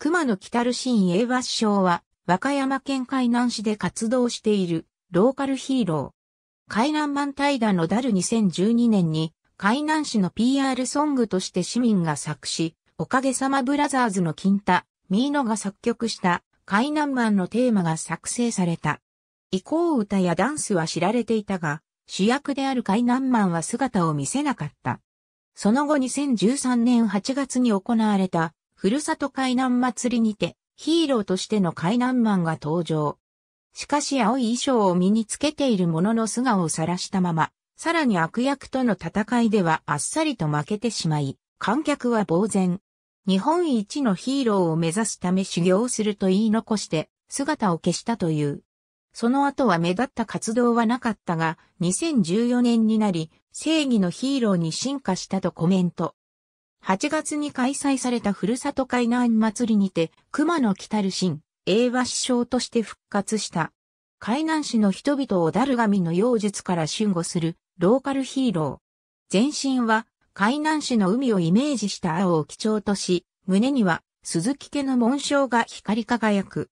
熊野北る新英和相は、和歌山県海南市で活動しているローカルヒーロー。海南マン大河のダル2012年に、海南市の PR ソングとして市民が作詞、おかげさまブラザーズの金太、ミーノが作曲した海南マンのテーマが作成された。以降歌やダンスは知られていたが、主役である海南マンは姿を見せなかった。その後2013年8月に行われたふるさと海南祭りにて、ヒーローとしての海南マンが登場。しかし青い衣装を身につけている者の素顔を晒したまま、さらに悪役との戦いではあっさりと負けてしまい、観客は呆然。日本一のヒーローを目指すため修行すると言い残して、姿を消したという。その後は目立った活動はなかったが、2014年になり、正義のヒーローに進化したとコメント。8月に開催されたふるさと海南祭りにて、熊野来たる神、英和師匠として復活した。海南市の人々をだる神の妖術から守護するローカルヒーロー。全身は海南市の海をイメージした青を基調とし、胸には鈴木家の紋章が光り輝く。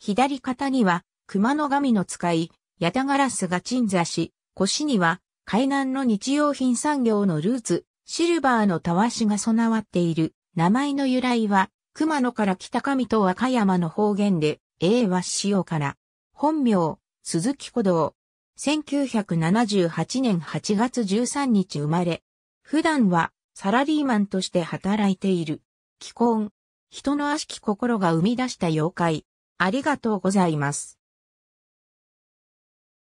左肩には熊野神の使い、ヤタガラスが鎮座し、腰には海南の日用品産業のルーツ、シルバーのたわしが備わっている。名前の由来は、熊野から北上と和歌山の方言で、英和塩から。本名、鈴木古道。1978年8月13日生まれ。普段は、サラリーマンとして働いている。既婚。人の悪しき心が生み出した妖怪。ありがとうございます。